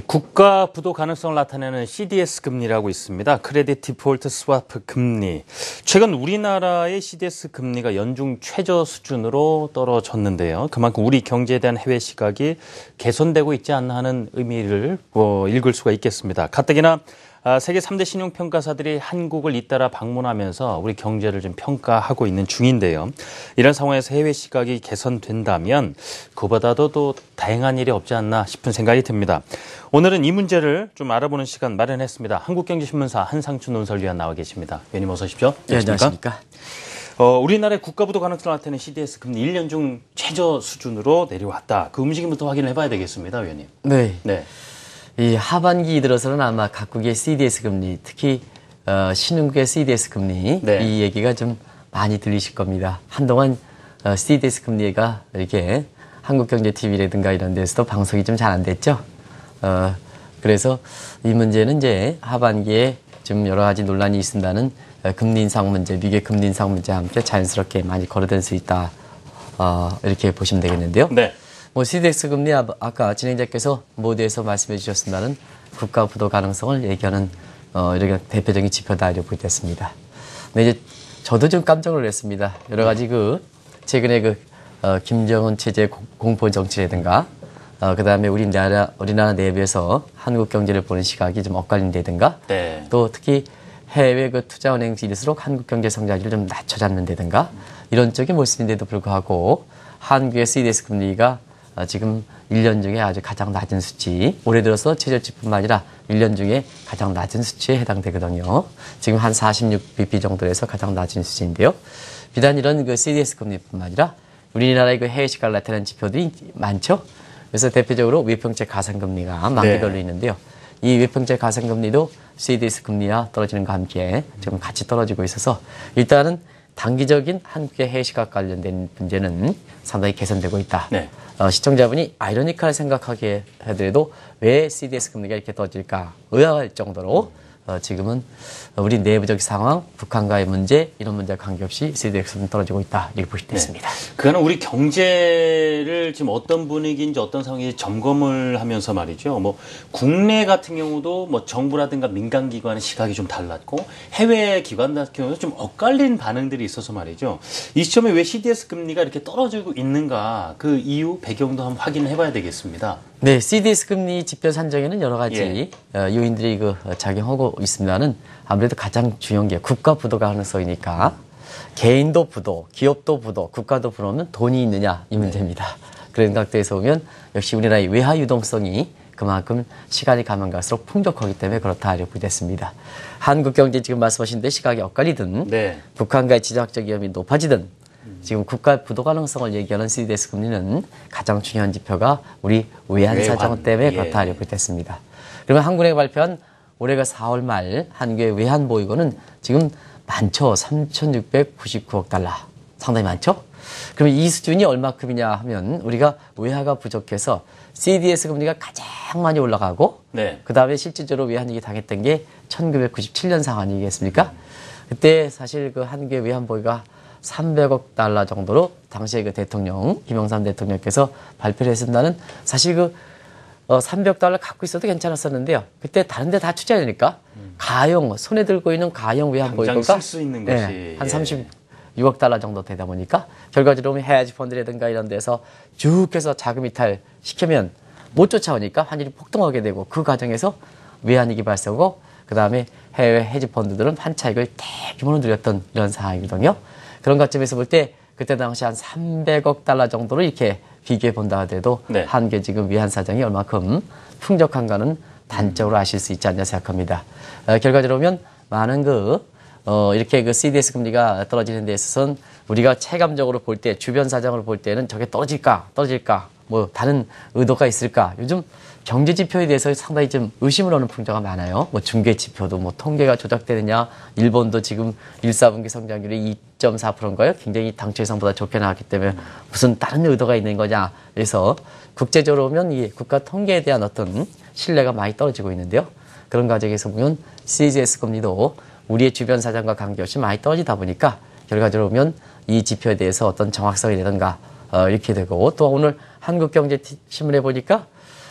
예, 국가 부도 가능성을 나타내는 CDS 금리라고 있습니다. 크레딧 디폴트 스와프 금리. 최근 우리나라의 CDS 금리가 연중 최저 수준으로 떨어졌는데요. 그만큼 우리 경제에 대한 해외 시각이 개선되고 있지 않나 하는 의미를 뭐 읽을 수가 있겠습니다. 가뜩이나 아, 세계 3대 신용평가사들이 한국을 잇따라 방문하면서 우리 경제를 좀 평가하고 있는 중인데요. 이런 상황에서 해외 시각이 개선된다면 그보다도 또 다양한 일이 없지 않나 싶은 생각이 듭니다. 오늘은 이 문제를 좀 알아보는 시간 마련했습니다. 한국경제신문사 한상춘 논설위원 나와 계십니다. 위원님 어서 오십시오. 네, 안녕하십니까. 어, 우리나라의 국가부도 가능성 나타는 CDS 금리 1년 중 최저 수준으로 내려왔다. 그 움직임부터 확인을 해봐야 되겠습니다, 위원님. 네. 네. 이 하반기 들어서는 아마 각국의 CDS 금리, 특히 어, 신흥국의 CDS 금리 네. 이 얘기가 좀 많이 들리실 겁니다. 한동안 어, CDS 금리가 이렇게 한국경제TV라든가 이런 데서도 방송이 좀 잘 안 됐죠. 어, 그래서 이 문제는 이제 하반기에 좀 여러 가지 논란이 있습니다는 어, 금리 인상 문제, 미국의 금리 인상 문제와 함께 자연스럽게 많이 거래될수 있다. 어, 이렇게 보시면 되겠는데요. 네. 뭐 c d 스 금리 아까 진행자께서 모두에서 말씀해 주셨습니다는 국가 부도 가능성을 얘기하는 어, 이렇게 대표적인 지표다 이렇게 됐습니다. 근데 이제 저도 좀 깜짝 놀랐습니다. 여러 가지 그 최근에 그 어, 김정은 체제 공포 정치라든가 어, 그다음에 우리나라 우리나라 내부에서 한국 경제를 보는 시각이 좀 엇갈린다든가 네. 또 특히 해외 그 투자 은행 지일수록 한국 경제 성장률을 좀 낮춰 잡는다든가 이런 쪽의 모습인데도 불구하고 한국의 CDS 금리가 어, 지금 1년 중에 아주 가장 낮은 수치, 올해 들어서 최저치뿐만 아니라 1년 중에 가장 낮은 수치에 해당되거든요. 지금 한 46bp 정도에서 가장 낮은 수치인데요. 비단 이런 그 CDS 금리뿐만 아니라 우리나라의 그 해외 시가를 나타내는 지표들이 많죠. 그래서 대표적으로 외평제 가산금리가 만기별로 네. 있는데요. 이 외평제 가산금리도 CDS 금리와 떨어지는 것과 함께 지금 같이 떨어지고 있어서 일단은 단기적인 한국의 해시각 외 관련된 문제는 상당히 개선되고 있다. 네. 어, 시청자분이 아이러니컬 생각하게 하더라도왜 CDS 금리가 이렇게 떨어질까 의아할 정도로 어, 지금은 우리 내부적 상황, 북한과의 문제 이런 문제와 관계없이 c d 역는 떨어지고 있다 이렇게 보실 수 네. 있습니다. 그간는 우리 경제를 지금 어떤 분위기인지 어떤 상황인지 점검을 하면서 말이죠. 뭐 국내 같은 경우도 뭐 정부라든가 민간 기관의 시각이 좀 달랐고 해외 기관 같은 경우는 좀 엇갈린 반응들이 있어서 말이죠. 이 시점에 왜 CDS 금리가 이렇게 떨어지고 있는가 그 이유 배경도 한번 확인해 봐야 되겠습니다. 네, CDS 금리 지표 산정에는 여러 가지 예. 어, 요인들이 그 작용하고 있습니다는 아무래도 가장 중요한 게 국가 부도가 하는 소이니까 개인도 부도, 기업도 부도, 국가도 부도면 돈이 있느냐 이 네. 문제입니다. 그런 각도에서 보면 역시 우리나라의 외화 유동성이 그만큼 시간이 가면 갈수록 풍족하기 때문에 그렇다 이렇게 됐습니다. 한국 경제 지금 말씀하신 데 시각이 엇갈리든 네. 북한과의 지정학적 위험이 높아지든 지금 국가 부도 가능성을 얘기하는 CDS 금리는 가장 중요한 지표가 우리 외환 사정 때문에 예. 그렇다 이렇게 됐습니다. 그러면 한국의 발표한 올해가 4월 말 한국의 외환 보유고는 지금 많죠. 3,699억 달러. 상당히 많죠? 그러면 이 수준이 얼마큼이냐 하면 우리가 외화가 부족해서 CDS 금리가 가장 많이 올라가고 네. 그다음에 실질적으로 외환위기 당했던 게 1997년 상황이겠습니까 그때 사실 그 한국의 외환 보유가 300억 달러 정도로 당시에 그 대통령 김영삼 대통령께서 발표를 했습니다는 사실 그 어, 300달러 갖고 있어도 괜찮았었는데요. 그때 다른 데다 투자하니까 음. 가용, 손에 들고 있는 가용 왜안 보일까? 쓸수 있는 예, 것이. 예. 한3 6억 달러 정도 되다 보니까 결과적으로 해야지 펀드라든가 이런 데서 쭉 해서 자금 이탈 시키면 못 쫓아오니까 환율이 폭등하게 되고 그 과정에서 외환위기 발생하고 그 다음에 해외 헤지펀드들은 환차익을 대규모로 늘렸던 이런 상황이거든요. 그런 관점에서 볼 때 그때 당시 한 300억 달러 정도로 이렇게 비교해 본다 하더라도 네. 한개 지금 위안 사정이 얼마큼 풍족한가는 단적으로 아실 수 있지 않냐 생각합니다. 어, 결과적으로 보면 많은 그 어, 이렇게 그 CDS 금리가 떨어지는 데 있어서는 우리가 체감적으로 볼 때, 주변 사정을 볼 때는 저게 떨어질까, 떨어질까, 뭐 다른 의도가 있을까. 요즘 경제 지표에 대해서 상당히 좀 의심을 하는 풍자가 많아요. 뭐 중개 지표도 뭐 통계가 조작되느냐, 일본도 지금 1 4분기 성장률이 2.4%인가요? 굉장히 당초 예상보다 좋게 나왔기 때문에 무슨 다른 의도가 있는 거냐. 그래서 국제적으로 보면 이 국가 통계에 대한 어떤 신뢰가 많이 떨어지고 있는데요. 그런 과정에서 보면 CGS 금리도 우리의 주변 사정과 관계없이 많이 떨어지다 보니까 결과적으로 보면 이 지표에 대해서 어떤 정확성이라든가 어, 이렇게 되고 또 오늘 한국경제신문에 보니까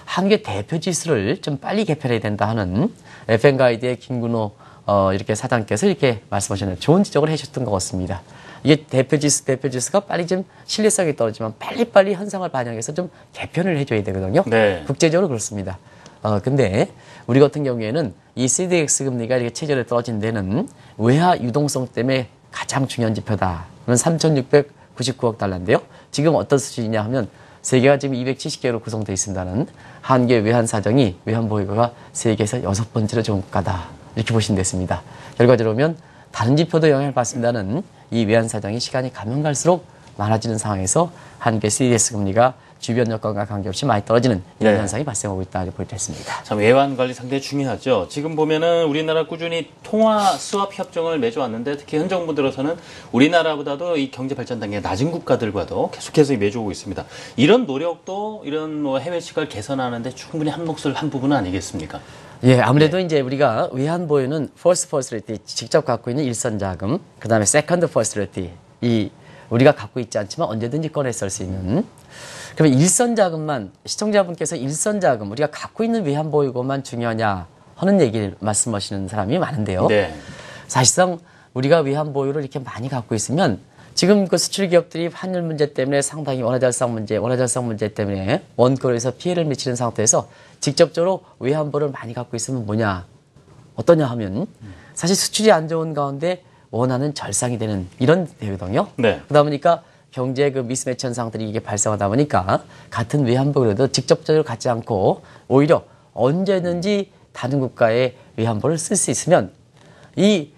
한국의 대표 지수를 좀 빨리 개편해야 된다 하는 FN 가이드의 김근호 어, 이렇게 사장께서 이렇게 말씀하셨는데 좋은 지적을 해주셨던 것 같습니다. 이게 대표지수, 대표지수가 빨리 좀 신뢰성이 떨어지면 빨리빨리 현상을 반영해서 좀 개편을 해줘야 되거든요. 네. 국제적으로 그렇습니다. 어, 근데 우리 같은 경우에는 이 CDX 금리가 이렇게 체절에 떨어진 데는 외화 유동성 때문에 가장 중요한 지표다. 그러면 3,699억 달러인데요. 지금 어떤 수준이냐 하면 세계가 지금 270개로 구성되어 있습니다는 한계 외환 사정이 외환 보유가 세계에서 여섯 번째로 좋은 국가다. 이렇게 보시면 됐습니다. 결과적으로 보면 다른 지표도 영향을 받습니다는 이 외환 사정이 시간이 가면 갈수록 많아지는 상황에서 한계 CDS 금리가 주변 여건과 관계없이 많이 떨어지는 이런 네. 현상이 발생하고 있다 고볼수 있습니다. 참 외환 관리 상당히 중요하죠. 지금 보면은 우리나라 꾸준히 통화 수합 협정을 맺어왔는데 특히 현 정부 들어서는 우리나라보다도 이 경제 발전 단계 낮은 국가들과도 계속해서 맺어오고 있습니다. 이런 노력도 이런 뭐 해외 시각을 개선하는데 충분히 한 몫을 한 부분은 아니겠습니까? 예, 아무래도 네. 이제 우리가 외환 보유는 퍼스트 퍼스리티 직접 갖고 있는 일선 자금, 그다음에 세컨드 퍼스리티 이 우리가 갖고 있지 않지만 언제든지 꺼내 쓸수 있는 그러면 일선 자금만 시청자분께서 일선 자금 우리가 갖고 있는 위안보유고만 중요하냐 하는 얘기를 말씀하시는 사람이 많은데요. 네. 사실상 우리가 위안보유를 이렇게 많이 갖고 있으면 지금 그 수출 기업들이 환율 문제 때문에 상당히 원화절상 문제, 원화절상 문제 때문에 원거리에서 피해를 미치는 상태에서 직접적으로 외환보를 많이 갖고 있으면 뭐냐, 어떠냐 하면 사실 수출이 안 좋은 가운데 원하는 절상이 되는 이런 대회거든요. 네. 그러다 보니까 경제 그 미스매치 현상들이 이게 발생하다 보니까 같은 위안부라도 직접적으로 갖지 않고 오히려 언제든지 다른 국가의 위안부를 쓸 수 있으면 이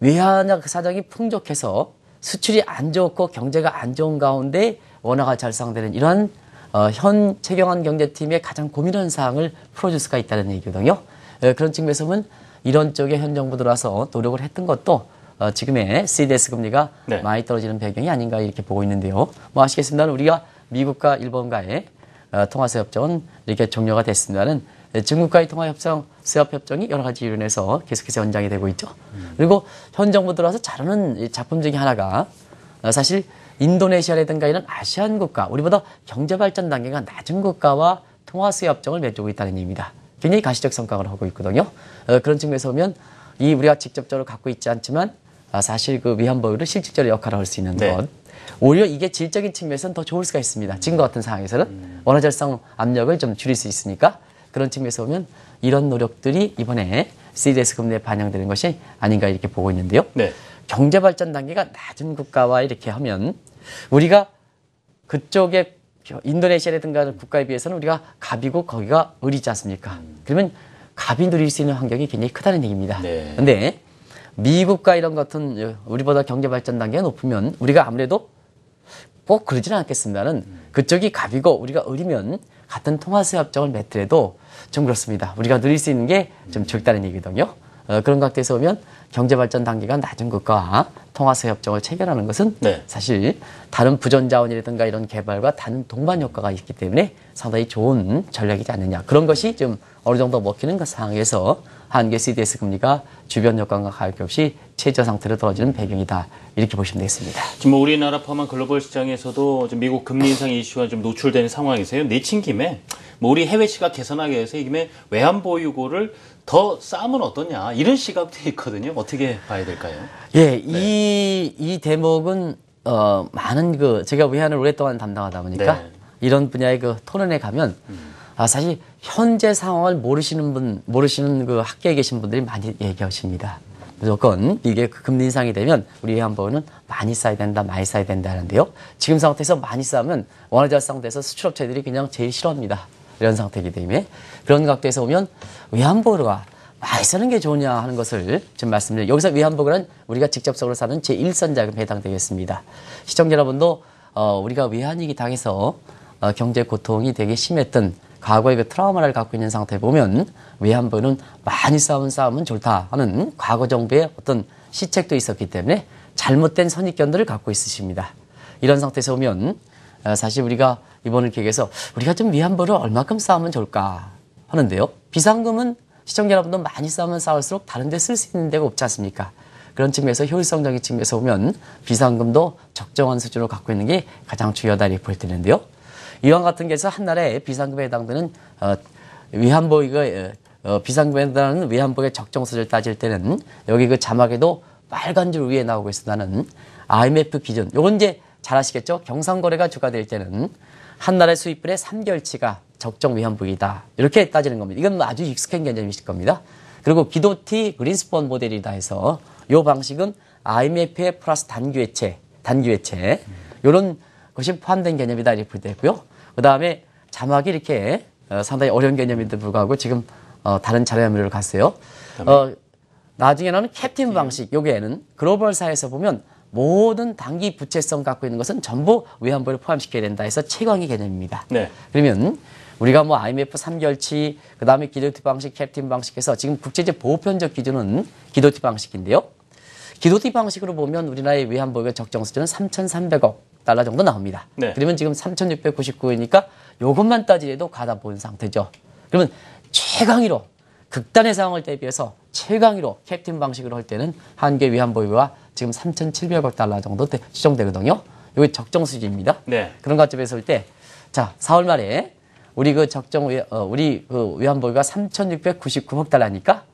외환 사정이 풍족해서 수출이 안 좋고 경제가 안 좋은 가운데 원화가 잘상되는 이런 어, 현 최경환 경제팀의 가장 고민하는 사항을 풀어줄 수가 있다는 얘기거든요. 어, 그런 측면에서 보면 이런 쪽에 현 정부 들어와서 노력을 했던 것도 어, 지금의 CDS 금리가 네. 많이 떨어지는 배경이 아닌가 이렇게 보고 있는데요. 뭐아시겠습니다 우리가 미국과 일본과의 어, 통화수협정 이렇게 종료가 됐습니다는 네, 중국과의 통화협정 수협협정이 여러 가지 이론에서 계속해서 연장이 되고 있죠. 음. 그리고 현 정부 들어와서 잘하는 작품 중에 하나가 어, 사실 인도네시아라든가 이런 아시안 국가, 우리보다 경제발전 단계가 낮은 국가와 통화수협정을 맺고 있다는 얘기입니다. 굉장히 가시적 성과를 하고 있거든요. 어, 그런 측면에서 보면 이 우리가 직접적으로 갖고 있지 않지만 아, 사실 그 위안부를 실질적으로 역할을 할 수 있는 네. 것. 오히려 이게 질적인 측면에서는 더 좋을 수가 있습니다. 지금 같은 상황에서는 음. 원화절성 압력을 좀 줄일 수 있으니까 그런 측면에서 보면 이런 노력들이 이번에 CDS 금리에 반영되는 것이 아닌가 이렇게 보고 있는데요. 네. 경제 발전 단계가 낮은 국가와 이렇게 하면 우리가 그쪽에 인도네시아라든가 국가에 비해서는 우리가 갑이고 거기가 을이지 않습니까? 음. 그러면 갑이 누릴 수 있는 환경이 굉장히 크다는 얘기입니다. 네. 근데 미국과 이런 같은 우리보다 경제 발전 단계가 높으면 우리가 아무래도 꼭 그러지는 않겠습니다는 그쪽이 갑이고 우리가 을이면 같은 통화세 협정을 맺더라도 좀 그렇습니다. 우리가 늘릴수 있는 게 좀 적다는 얘기거든요. 어, 그런 각도에서 보면 경제 발전 단계가 낮은 것과 통화세 협정을 체결하는 것은 네. 사실 다른 부전자원이라든가 이런 개발과 다른 동반 효과가 있기 때문에 상당히 좋은 전략이지 않느냐 그런 것이 좀 어느 정도 먹히는 그 상황에서 한계 CDS 금리가 주변 여건과 가격없이 최저 상태로 떨어지는 배경이다 이렇게 보시면 되겠습니다. 지금 뭐 우리나라 포함한 글로벌 시장에서도 미국 금리 인상 이슈가 좀노출된 상황이세요. 내친 김에 뭐 우리 해외 시가 개선하기 위해서 이 김에 외환 보유고를 더쌓으면 어떠냐 이런 시각도 있거든요. 어떻게 봐야 될까요? 예, 네. 이 이, 대목은 어, 많은 그 제가 외환을 오랫동안 담당하다 보니까 네. 이런 분야의 그 토론에 가면 음. 아, 사실 현재 상황을 모르시는 분 모르시는 그 학계에 계신 분들이 많이 얘기하십니다. 무조건 이게 그 금리 인상이 되면 우리 외환보번는 많이 쌓아야 된다, 많이 쌓아야 된다 하는데요. 지금 상태에서 많이 쌓으면 원화자 상태에서 수출업체들이 그냥 제일 싫어합니다. 이런 상태이기 때문에 그런 각도에서 보면 외환보유가 쓰는 게 좋으냐 하는 것을 좀 말씀드려요. 여기서 위안복은 우리가 직접적으로 사는 제1선 자금에 그 해당되겠습니다. 시청자 여러분도 어, 우리가 위안위기 당해서 어, 경제 고통이 되게 심했던 과거의 그 트라우마를 갖고 있는 상태 보면 위안부는 많이 싸운 싸움은 좋다 하는 과거 정부의 어떤 시책도 있었기 때문에 잘못된 선입견들을 갖고 있으십니다. 이런 상태에서 보면 어, 사실 우리가 이번을 기획해서 우리가 좀 위안부를 얼마큼 싸우면 좋을까 하는데요. 비상금은 시청자 여러분도 많이 싸우면 싸울수록 다른 데 쓸 수 있는 데가 없지 않습니까? 그런 측면에서 효율성적인 측면에서 보면 비상금도 적정한 수준으로 갖고 있는 게 가장 중요하다 이렇게 보이는데요. 이왕 같은 게서 한 나라의 비상금에 해당되는 어, 위안보이가 어, 비상금에 해당하는 위안보의 적정수준을 따질 때는 여기 그 자막에도 빨간 줄 위에 나오고 있다는 IMF 기준. 요건 이제 잘 아시겠죠? 경상거래가 주가될 때는 한 나라의 수입분의 3결치가 적정 위험 부위다. 이렇게 따지는 겁니다. 이건 아주 익숙한 개념이실 겁니다. 그리고 기도티 그린스펀 모델이다 해서 이 방식은 IMF의 플러스 단기회체단기회체 이런 것이 포함된 개념이다 이렇게 있고요그 다음에 자막이 이렇게 어, 상당히 어려운 개념인데 불구하고 지금 어, 다른 자료 화면으로 갔어요. 어, 나중에는 캡틴 방식, 요게는 글로벌사에서 보면 모든 단기 부채성 갖고 있는 것은 전부 위안부를 포함시켜야 된다 해서 최강의 개념입니다. 네. 그러면 우리가 뭐 IMF 3결치, 그 다음에 기도티 방식, 캡틴 방식해서 지금 국제적 보편적 기준은 기도티 방식인데요. 기도티 방식으로 보면 우리나라의 위안보유 적정 수준은 3,300억 달러 정도 나옵니다. 네. 그러면 지금 3,699이니까 이것만 따지려도 가다 본 상태죠. 그러면 최강위로 극단의 상황을 대비해서 최강위로 캡틴 방식으로 할 때는 한계 위안보유가 지금 3,700억 달러 정도 추정되거든요. 이게 적정 수준입니다. 네. 그런 관점에서 볼 때, 자, 4월 말에 우리 그 적정 외, 어, 우리 그외환보가 3,699억 달러니까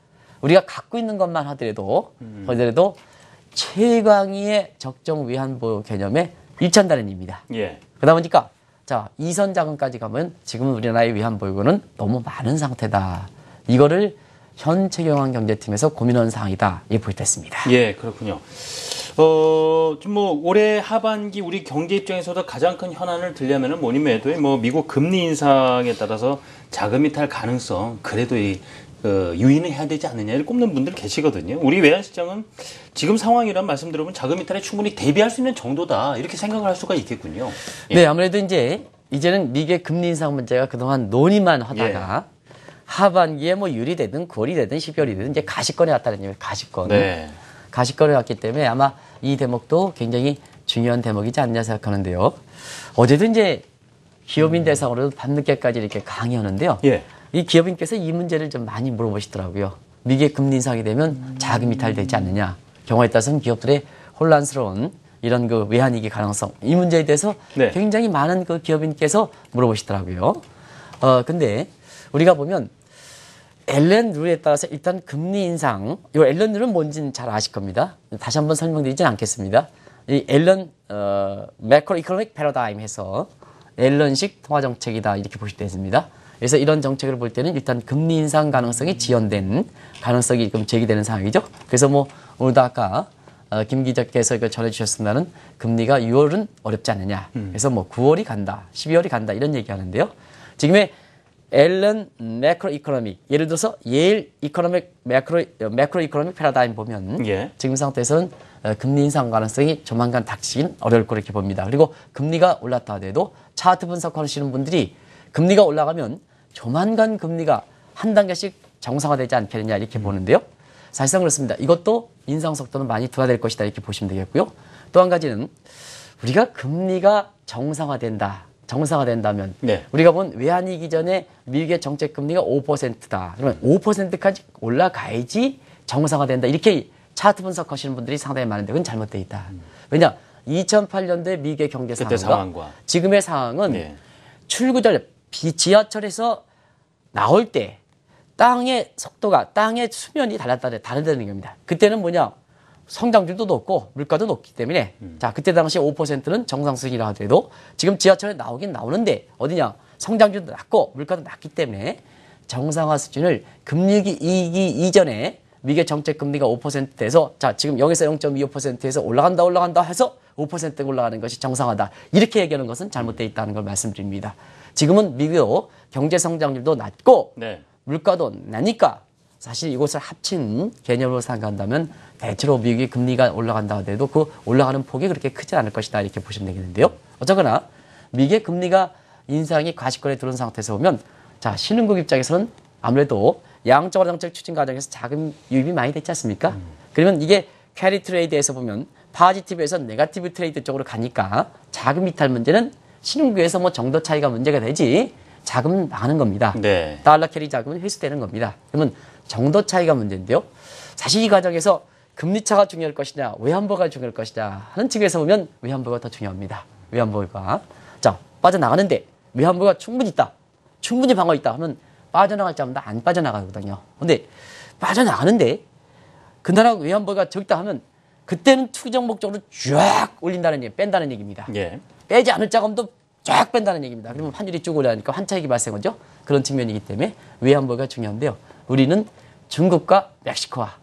우리가 갖고 있는 것만 하더라도 음. 하더라도 최강의 적정 위안보 개념에 1천 달러입니다. 예. 그러다 보니까 자 이선 자금까지 가면 지금 우리나라의 위안보유고는 너무 많은 상태다. 이거를 현 최경환 경제팀에서 고민하는 사항이다 이렇게 보입습니다 예, 그렇군요. 어, 좀뭐 올해 하반기 우리 경제 입장에서도 가장 큰 현안을 들려면은 뭐니면 해도 뭐 미국 금리 인상에 따라서 자금 이탈 가능성 그래도 이 그, 유인을 해야 되지 않느냐를 꼽는 분들 계시거든요. 우리 외환시장은 지금 상황이란 말씀 들어보면 자금 이탈에 충분히 대비할 수 있는 정도다 이렇게 생각을 할 수가 있겠군요. 예. 네, 아무래도 이제 이제는 미국의 금리 인상 문제가 그동안 논의만 하다가 예. 하반기에 뭐 유리 되든 9월이 되든 1별이 되든 이제 가시권에 왔다는 얘기예요. 가시권. 네. 가시권에 왔기 때문에 아마 이 대목도 굉장히 중요한 대목이지 않냐 생각하는데요. 어제도 이제 기업인 음. 대상으로 밤늦게까지 이렇게 강의하는데요. 예. 이 기업인께서 이 문제를 좀 많이 물어보시더라고요. 미국의 금리 인상이 되면 음. 자금 이탈되지 않느냐. 경우에 따라서는 기업들의 혼란스러운 이런 그 외환위기 가능성 이 문제에 대해서 네. 굉장히 많은 그 기업인께서 물어보시더라고요. 어 근데 우리가 보면 앨런 룰에 따라서 일단 금리 인상, 이 앨런 룰은 뭔지는 잘 아실 겁니다. 다시 한번 설명드리진 않겠습니다. 이 앨런 어, 매크로 이코노믹 패러다임 해서 앨런식 통화 정책이다 이렇게 보실 때 있습니다. 그래서 이런 정책을 볼 때는 일단 금리 인상 가능성이 지연된 가능성이 지금 제기되는 상황이죠. 그래서 뭐 오늘도 아까 어, 김 기자께서 그 전해주셨습니다는 금리가 6월은 어렵지 않느냐. 음. 그래서 뭐 9월이 간다, 12월이 간다 이런 얘기하는데요. 지금의 앨런 매크로 이코노믹 예를 들어서 예일 이코노믹 매크로 매크로 이코노믹 패러다임 보면 예. 지금 상태에서는 어, 금리 인상 가능성이 조만간 닥치긴 어려울 거로 이렇게 봅니다. 그리고 금리가 올랐다 하더라도 차트 분석하시는 분들이 금리가 올라가면 조만간 금리가 한 단계씩 정상화되지 않겠느냐 이렇게 음. 보는데요. 사실상 그렇습니다. 이것도 인상 속도는 많이 둔화될 것이다 이렇게 보시면 되겠고요. 또 한 가지는 우리가 금리가 정상화된다 정상화 된다면 네. 우리가 본 외환위기 전에 미국의 정책 금리가 5%다. 그러면 5%까지 올라가야지 정상화 된다. 이렇게 차트 분석하시는 분들이 상당히 많은데 그건 잘못돼 있다. 음. 왜냐 2008년도에 미국의 경제 상황과, 상황과, 지금의 상황은 네. 출구절 지하철에서 나올 때 땅의 속도가 땅의 수면이 달랐다 다르다는 겁니다. 그때는 뭐냐 성장률도 높고 물가도 높기 때문에 음. 자 그때 당시 5%는 정상수준이라 하더라도 지금 지하철에 나오긴 나오는데 어디냐 성장률도 낮고 물가도 낮기 때문에 정상화 수준을 금리기 이기 이전에 미국의 정책 금리가 5%에서 자 지금 0에서 0.25%에서 올라간다 올라간다 해서 5% 올라가는 것이 정상화다 이렇게 얘기하는 것은 잘못돼 있다는 걸 말씀드립니다. 지금은 미국 경제 성장률도 낮고 네. 물가도 나니까 사실 이것을 합친 개념으로 생각한다면 대체로 미국이 금리가 올라간다 하더라도 그 올라가는 폭이 그렇게 크지 않을 것이다 이렇게 보시면 되겠는데요. 어쨌거나 미국의 금리가 인상이 과식권에 들어온 상태에서 보면 자 신흥국 입장에서는 아무래도 양적완화 정책 추진 과정에서 자금 유입이 많이 됐지 않습니까? 음. 그러면 이게 캐리 트레이드에서 보면 파지티브에서 네가티브 트레이드 쪽으로 가니까 자금 이탈 문제는 신흥국에서 뭐 정도 차이가 문제가 되지 자금 은 나가는 겁니다. 네. 달러 캐리 자금은 회수되는 겁니다. 그러면 정도 차이가 문제인데요. 사실 이 과정에서 금리차가 중요할 것이냐, 외환보가 중요할 것이냐 하는 측에서 보면 외환보가더 중요합니다. 외환보가 자, 빠져나가는데 외환보가 충분히 있다. 충분히 방어 있다 하면 빠져나갈 자마다 안 빠져나가거든요. 근데 빠져나가는데 그 나라 외환보가 적다 하면 그때는 투정 목적으로 쫙 올린다는 얘기, 뺀다는 얘기입니다. 예. 빼지 않을 자금도 쫙 뺀다는 얘기입니다. 그러면 환율이 쭉 올라가니까 환차익이 발생하죠. 그런 측면이기 때문에 외환보가 중요한데요. 우리는 중국과 멕시코와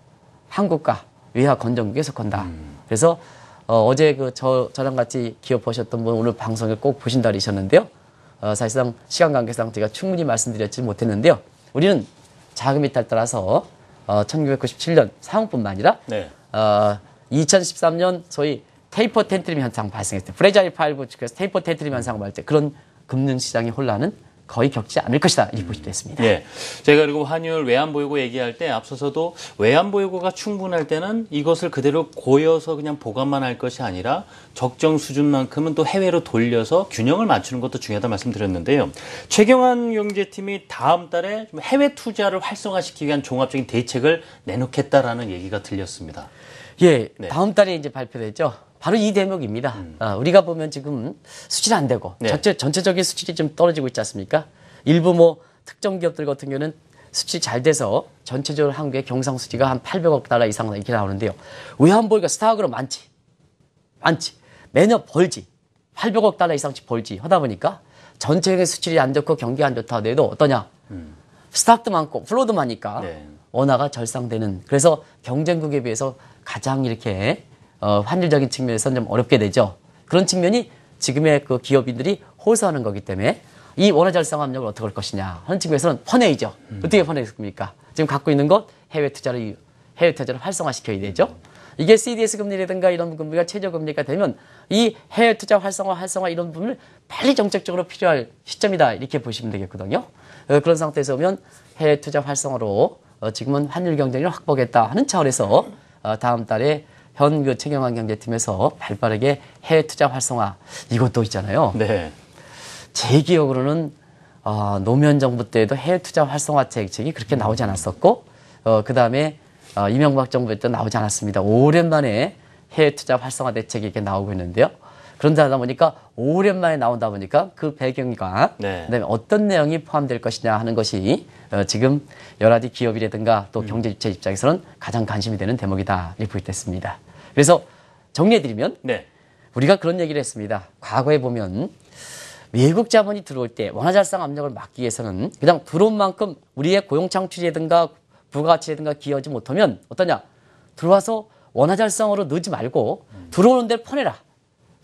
한국과 외화 건전국에 속한다. 음. 그래서 어, 어제 그 저, 저랑 같이 기업 보셨던 분 오늘 방송에 꼭 보신다 그러셨는데요. 어, 사실상 시간 관계상 제가 충분히 말씀드렸지 못했는데요. 우리는 자금 이탈 따라서 어, 1997년 상황뿐만 아니라 네. 어, 2013년 소위 테이퍼 텐트림 현상 발생했을 때 프레자일 파일 구축해서 테이퍼 텐트림 현상 발생 그런 금융시장의 혼란은 거의 겪지 않을 것이다 이렇게 음. 보시면 되겠습니다. 예. 제가 그리고 환율 외환보유고 얘기할 때 앞서서도 외환보유고가 충분할 때는 이것을 그대로 고여서 그냥 보관만 할 것이 아니라 적정 수준만큼은 또 해외로 돌려서 균형을 맞추는 것도 중요하다 말씀드렸는데요. 최경환 경제팀이 다음 달에 해외 투자를 활성화시키기 위한 종합적인 대책을 내놓겠다라는 얘기가 들렸습니다. 예, 네. 다음 달에 이제 발표되죠 바로 이 대목입니다. 음. 아, 우리가 보면 지금 수출 안 되고 네. 전체, 전체적인 수출이 좀 떨어지고 있지 않습니까? 일부 뭐 특정 기업들 같은 경우는 수출이 잘 돼서 전체적으로 한국의 경상수지가 한 800억 달러 이상 이렇게 나오는데요. 외환보유가 스타그로 많지. 많지. 매년 벌지. 800억 달러 이상씩 벌지. 하다 보니까 전체적인 수출이 안 좋고 경기안 좋다 해도 어떠냐. 음. 스탁도 많고 플로도 많으니까 네. 원화가 절상되는 그래서 경쟁국에 비해서 가장 이렇게 어, 환율적인 측면에서는 좀 어렵게 되죠. 그런 측면이 지금의 그 기업인들이 호소하는 거기 때문에 이 원화자를 쌍압력을 어떻게 할 것이냐 하는 측면에서는 퍼내이죠 음. 어떻게 퍼내겠습니까 지금 갖고 있는 것 해외 투자를 해외 투자를 활성화시켜야 되죠. 이게 CDS 금리라든가 이런 금리가 최저 금리가 되면 이 해외 투자 활성화 활성화 이런 부분을 빨리 정책적으로 필요할 시점이다 이렇게 보시면 되겠거든요. 어, 그런 상태에서 보면 해외 투자 활성화로 어, 지금은 환율 경쟁을 확보하겠다 하는 차원에서 어, 다음 달에 현그 최경환 경제팀에서 발빠르게 해외 투자 활성화 이것도 있잖아요. 네. 제 기억으로는 어, 노무현 정부 때에도 해외 투자 활성화 정책이 그렇게 나오지 않았었고 어, 그 다음에 어, 이명박 정부 때도 나오지 않았습니다. 오랜만에 해외 투자 활성화 대책이 이렇게 나오고 있는데요. 그런데 하다 보니까 오랜만에 나온다 보니까 그 배경과 네. 그다음에 어떤 내용이 포함될 것이냐 하는 것이 어, 지금 여러 가지 기업이라든가 또 음. 경제주체 입장에서는 가장 관심이 되는 대목이다 이렇게 보입됐습니다. 그래서 정리해드리면 네. 우리가 그런 얘기를 했습니다. 과거에 보면 외국 자본이 들어올 때 원화잘상 압력을 막기 위해서는 그냥 들어온 만큼 우리의 고용 창출이라든가 부가가치라든가 기여하지 못하면 어떠냐 들어와서 원화잘상으로 넣지 말고 음. 들어오는 데를 퍼내라.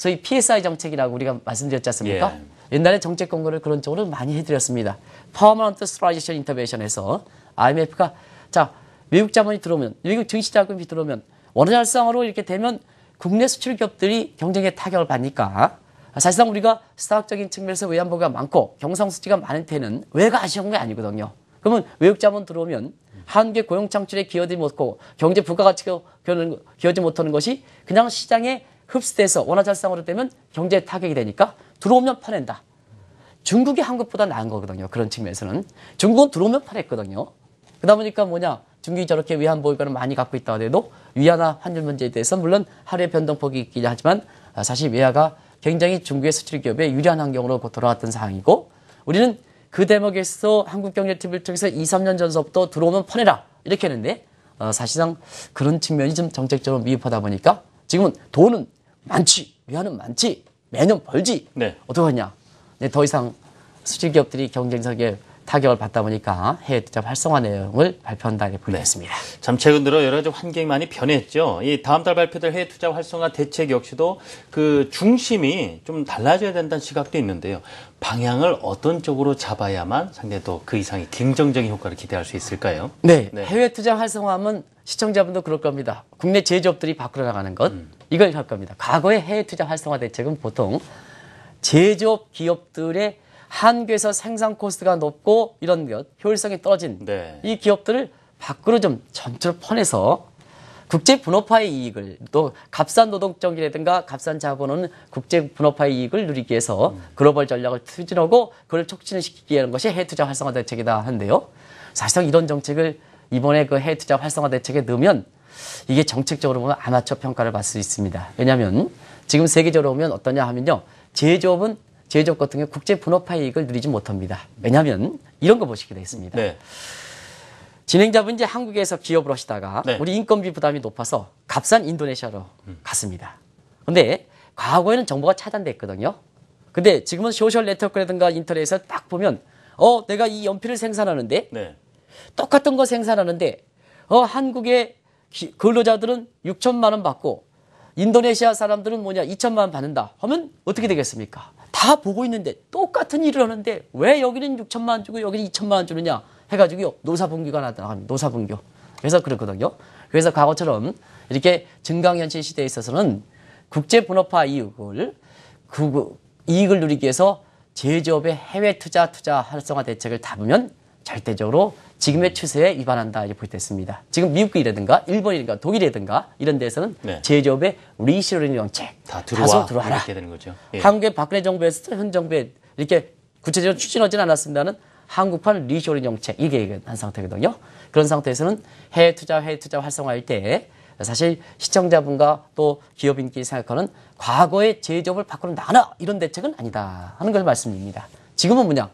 소위 PSI 정책이라고 우리가 말씀드렸지 않습니까? 예. 옛날에 정책 공고를 그런 쪽으로 많이 해드렸습니다. Permanent Stabilization Intervention에서 IMF가 자 미국 자본이 들어오면 미국 증시 자금이 들어오면 원화 달성으로 이렇게 되면 국내 수출 기업들이 경쟁에 타격을 받니까 사실상 우리가 수학적인 측면에서 외환보가 많고 경상 수지가 많은 데는 왜가 아쉬운 게 아니거든요. 그러면 외국 자본 들어오면 한국 고용 창출에 기여되지 못하고 경제 부가가치가 기여되지 못하는 것이 그냥 시장의 흡수돼서 원화 잘상으로 되면 경제 타격이 되니까 들어오면 파낸다. 중국이 한국보다 나은 거거든요. 그런 측면에서는. 중국은 들어오면 파냈거든요. 그러다 보니까 뭐냐. 중국이 저렇게 위안 보유가를 많이 갖고 있다 하더라도 위안화 환율 문제에 대해서 물론 하루의 변동폭이 있긴 하지만 아, 사실 위화가 굉장히 중국의 수출 기업에 유리한 환경으로 돌아왔던 상황이고 우리는 그 대목에서 한국경제TV를 통해서 2, 3년 전서부터 들어오면 파내라 이렇게 했는데 어, 사실상 그런 측면이 좀 정책적으로 미흡하다 보니까 지금은 돈은 많지. 위안은 많지. 매년 벌지. 네. 어떡하냐. 네, 더 이상 수출기업들이 경쟁사에 타격을 받다 보니까 해외 투자 활성화 내용을 발표한다 이보게습니다 네. 참 최근 들어 여러 가지 환경이 많이 변했죠. 이 다음 달 발표될 해외 투자 활성화 대책 역시도 그 중심이 좀 달라져야 된다는 시각도 있는데요. 방향을 어떤 쪽으로 잡아야만 상대도 그 이상의 긍정적인 효과를 기대할 수 있을까요? 네, 네. 해외 투자 활성화하면 시청자분도 그럴 겁니다. 국내 제조업들이 밖으로 나가는 것 음. 이걸 할 겁니다. 과거의 해외 투자 활성화 대책은 보통 제조업 기업들의 한국에서 생산 코스트가 높고 이런 것 효율성이 떨어진 네. 이 기업들을 밖으로 좀전주로 퍼내서 국제 분업화의 이익을 또 값싼 노동적이라든가 값싼 자본은 국제 분업화의 이익을 누리기 위해서 글로벌 전략을 추진하고 그걸 촉진시키기 위한 것이 해외투자 활성화 대책이다 하는데요. 사실상 이런 정책을 이번에 그 해외투자 활성화 대책에 넣으면 이게 정책적으로 보면 아마추어 평가를 받을 수 있습니다. 왜냐하면 지금 세계적으로 보면 어떠냐 하면요. 제조업은 제조업 같은 경우 국제 분업화 이익을 누리지 못합니다. 왜냐하면 이런 거 보시기도 했습니다. 네. 진행자분 이제 한국에서 기업을 하시다가 네. 우리 인건비 부담이 높아서 값싼 인도네시아로 음. 갔습니다. 근데 과거에는 정보가 차단됐거든요. 근데 지금은 소셜 네트워크라든가 인터넷에서 딱 보면 어 내가 이 연필을 생산하는데 네. 똑같은 거 생산하는데 어 한국의 기, 근로자들은 6천만 원 받고 인도네시아 사람들은 뭐냐 2천만 원 받는다 하면 어떻게 되겠습니까? 다 보고 있는데 똑같은 일을 하는데 왜 여기는 6천만 원 주고 여기는 2천만 원 주느냐 해가지고요 노사분규가 나타납니다. 노사분규. 그래서 그렇거든요. 그래서 과거처럼 이렇게 증강현실 시대에 있어서는 국제분업화 이익을 그, 그 이익을 누리기 위해서 제조업의 해외 투자 투자 활성화 대책을 담으면 절대적으로 지금의 추세에 위반한다 이렇게 보였습니다. 지금 미국이라든가 일본이라든가 독일이라든가 이런 데서는 네. 제조업의 리시로링 정책 다 들어와, 다 들어와라. 이렇게 되는 거죠. 예. 한국의 박근혜 정부에서 현 정부에 이렇게 구체적으로 추진하지는 않았습니다는 한국판 리쇼링 정책 이게 한 상태거든요. 그런 상태에서는 해외 투자 해외 투자 활성화할 때 사실 시청자분과 또 기업인끼리 생각하는 과거의 제조업을 밖으로 나눠 이런 대책은 아니다 하는 걸 말씀드립니다. 지금은 뭐냐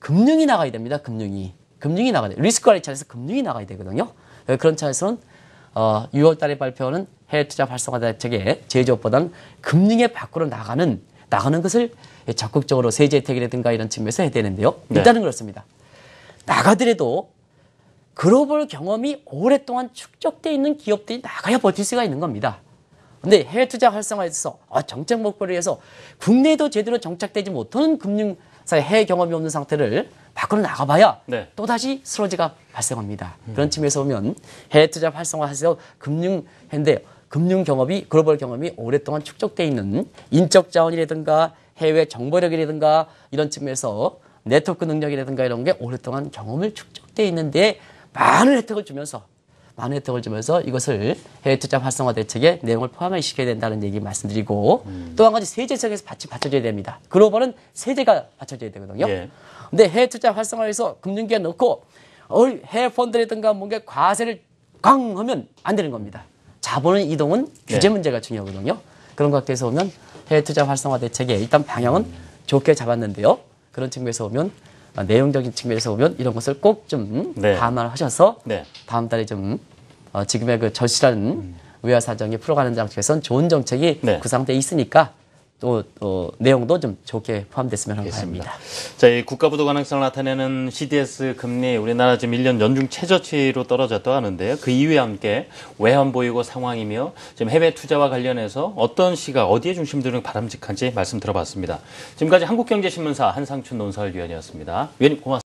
금융이 나가야 됩니다. 금융이 금융이 나가야 돼. 요 리스크 관리 차원에서 금융이 나가야 되거든요. 그런 차에서는 어, 6월 달에 발표하는 해외 투자 활성화 대책에 제조업보다는 금융의 밖으로 나가는 나가는 것을 적극적으로 세제 혜택이라든가 이런 측면에서 해야 되는데요. 네. 일단은 네. 그렇습니다. 나가더라도 글로벌 경험이 오랫동안 축적돼 있는 기업들이 나가야 버틸 수가 있는 겁니다. 근데 해외 투자 활성화에 있어서 어, 정책 목표를 위해서 국내에도 제대로 정착되지 못하는 금융 사회 해외 경험이 없는 상태를 밖으로 나가봐야 네. 또다시 쓰러지가 발생합니다. 음. 그런 측면에서 보면 해외 투자 활성화하세요. 금융 현대 금융 경험이 글로벌 경험이 오랫동안 축적돼 있는 인적 자원이라든가 해외 정보력이라든가 이런 측면에서 네트워크 능력이라든가 이런 게 오랫동안 경험을 축적돼 있는데 많은 혜택을 주면서 많은 혜택을 주면서 이것을 해외 투자 활성화 대책의 내용을 포함해 시켜야 된다는 얘기 말씀드리고 음. 또한 가지 세제 책에서 같이 받쳐줘야 됩니다. 글로벌은 세제가 받쳐줘야 되거든요. 예. 근데 해외 투자 활성화에서 금융기에 넣고 해외 펀드라든가 뭔가 과세를 꽝 하면 안 되는 겁니다. 자본의 이동은 규제 예. 문제가 중요하거든요. 그런 것 같아서 보면 해외 투자 활성화 대책의 일단 방향은 음. 좋게 잡았는데요. 그런 측면에서 보면 아, 내용적인 측면에서 보면 이런 것을 꼭좀 음, 네. 감안하셔서 네. 다음 달에 좀 음, 어, 지금의 그 절실한 음. 외화 사정이 풀어가는 장치에선 좋은 정책이 네. 구상돼 있으니까 또 어, 내용도 좀 좋게 포함됐으면 하겠습니다 자, 이 국가부도 가능성을 나타내는 CDS 금리 우리나라 지금 1년 연중 최저치로 떨어졌다고 하는데요. 그이유에 함께 외환 보유고 상황이며 지금 해외 투자와 관련해서 어떤 시가 어디에 중심 두는 바람직한지 말씀 들어봤습니다. 지금까지 한국경제신문사 한상춘 논설위원이었습니다. 위원님 고맙습니다.